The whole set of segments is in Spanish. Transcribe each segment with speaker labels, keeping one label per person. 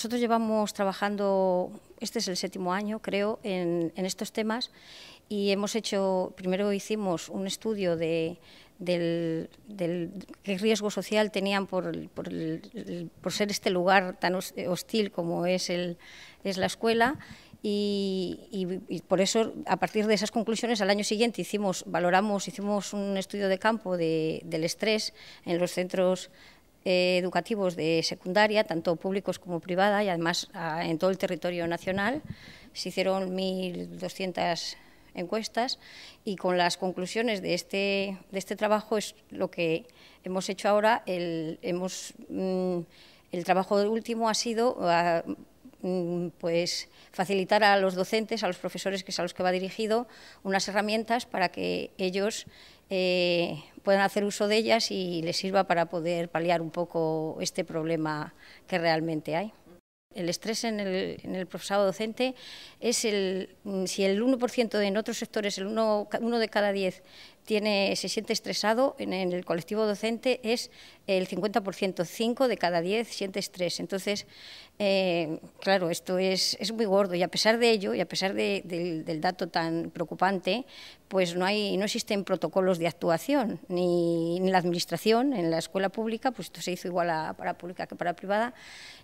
Speaker 1: Nosotros llevamos trabajando, este es el séptimo año, creo, en, estos temas y hemos hecho, primero hicimos un estudio de, del, qué riesgo social tenían por, por, ser este lugar tan hostil como es, el, es la escuela. Y, por eso, a partir de esas conclusiones, al año siguiente hicimos, valoramos, hicimos un estudio de campo del estrés en los centros eh, educativos de secundaria, tanto públicos como privada, y además ah, en todo el territorio nacional. Se hicieron 1.200 encuestas y con las conclusiones de este, de este trabajo es lo que hemos hecho ahora. El, hemos, mm, el trabajo último ha sido ah, Mm, pues, facilitar a los docentes, a los profesores, que es a los que va dirigido, unas herramientas para que ellos eh, puedan hacer uso de ellas y les sirva para poder paliar un poco este problema que realmente hay. El estrés en el, profesado docente es el, mm, si el 1% en otros sectores, el 1, uno de cada 10 se siente estresado en, el colectivo docente es el 50%, 5 de cada 10 siente estrés. Entonces, eh, claro, esto es, muy gordo y a pesar de ello, y a pesar del dato tan preocupante, pues no, hay, no existen protocolos de actuación, ni en la administración, en la escuela pública, pues esto se hizo igual para pública que para privada,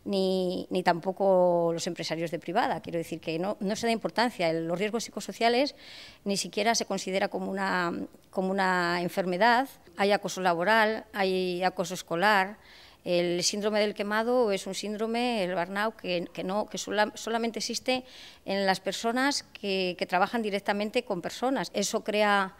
Speaker 1: ni, tampoco los empresarios de privada. Quiero decir que no, no se da importancia, los riesgos psicosociales ni siquiera se considera como una como una enfermedad, hay acoso laboral, hay acoso escolar. El síndrome del quemado es un síndrome, el Barnau... que, no, que solamente existe en las personas que, trabajan directamente con personas. Eso crea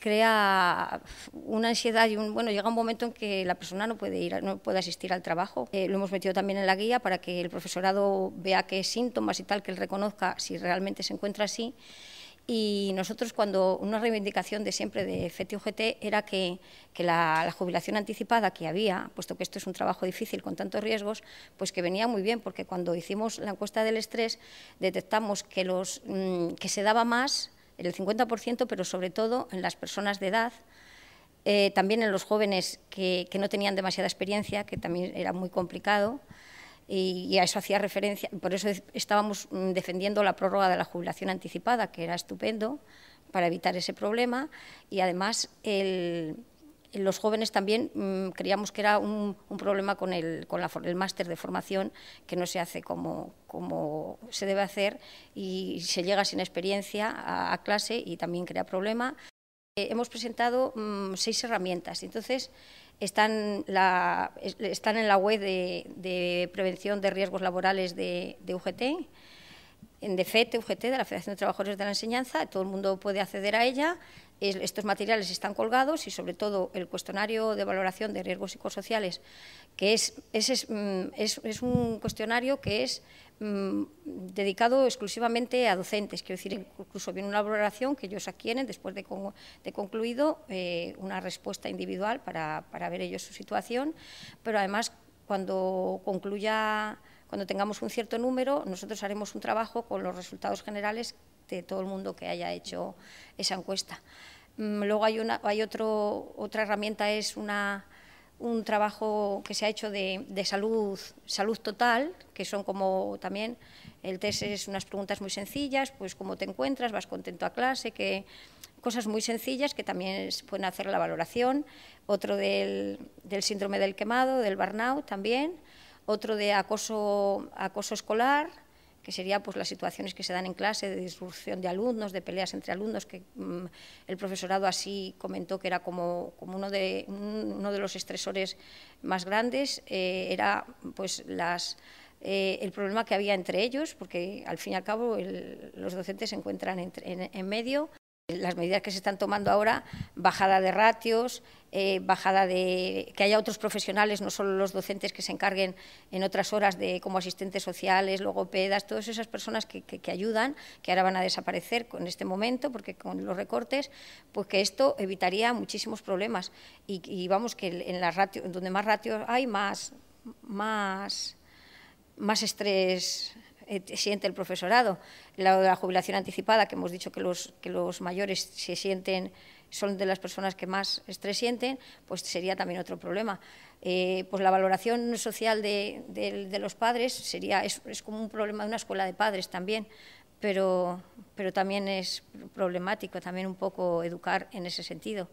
Speaker 1: crea una ansiedad y un bueno llega un momento en que la persona no puede ir no puede asistir al trabajo eh, lo hemos metido también en la guía para que el profesorado vea qué síntomas y tal que él reconozca si realmente se encuentra así y nosotros cuando una reivindicación de siempre de FETI era que, la, jubilación anticipada que había, puesto que esto es un trabajo difícil con tantos riesgos, pues que venía muy bien porque cuando hicimos la encuesta del estrés detectamos que, los, mm, que se daba más, el 50%, pero sobre todo en las personas de edad, eh, también en los jóvenes que, que no tenían demasiada experiencia, que también era muy complicado, y, a eso hacía referencia, por eso estábamos mm, defendiendo la prórroga de la jubilación anticipada, que era estupendo para evitar ese problema y además los jóvenes también mm, creíamos que era un, problema con el, con el máster de formación que no se hace como, como se debe hacer y se llega sin experiencia a, clase y también crea problema. Eh, hemos presentado mm, seis herramientas, entonces están, la, están en la web de, prevención de riesgos laborales de, UGT, en DEFET, UGT, de la Federación de Trabajadores de la Enseñanza, todo el mundo puede acceder a ella. estos materiales están colgados y, sobre todo, el cuestionario de valoración de riesgos psicosociales, que es, mm, es, es un cuestionario que es Mm, dedicado exclusivamente a docentes, quiero decir, incluso viene una valoración que ellos adquieren después de, de concluido eh, una respuesta individual para, ver ellos su situación, pero además cuando concluya cuando tengamos un cierto número, nosotros haremos un trabajo con los resultados generales de todo el mundo que haya hecho esa encuesta. Mm, luego hay, una, hay otra herramienta, es una un trabajo que se ha hecho de, salud, salud total, que son como también, el test es unas preguntas muy sencillas, pues cómo te encuentras, vas contento a clase, que cosas muy sencillas que también pueden hacer la valoración, otro del, síndrome del quemado, del burnout también, otro de acoso, acoso escolar, que sería pues, las situaciones que se dan en clase de disrupción de alumnos, de peleas entre alumnos, que mm, el profesorado así comentó que era como, uno, de, uno, de, los estresores más grandes, eh, era pues, las, eh, el problema que había entre ellos, porque al fin y al cabo los docentes se encuentran en medio. Las medidas que se están tomando ahora, bajada de ratios, eh, bajada de que haya otros profesionales, no solo los docentes que se encarguen en otras horas de como asistentes sociales, logopedas, todas esas personas que, ayudan, que ahora van a desaparecer con este momento, porque con los recortes, pues que esto evitaría muchísimos problemas. Y, vamos que en las ratios donde más ratios hay, más, más, más estrés eh, siente el profesorado. La, la jubilación anticipada, que hemos dicho que los, que los mayores se sienten son de las personas que más estrés sienten, pues sería también otro problema. Eh, pues la valoración social de, los padres sería es, como un problema de una escuela de padres también, pero, pero también es problemático también un poco educar en ese sentido.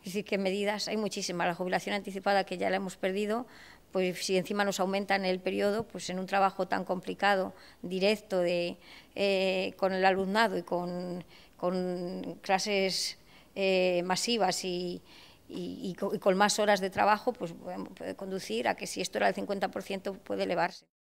Speaker 1: Es decir, que medidas hay muchísimas. La jubilación anticipada, que ya la hemos perdido, pues si encima nos aumentan el periodo, pues en un trabajo tan complicado, directo, de, eh, con el alumnado y con, clases eh, masivas y, con más horas de trabajo, pues puede conducir a que si esto era el 50% puede elevarse.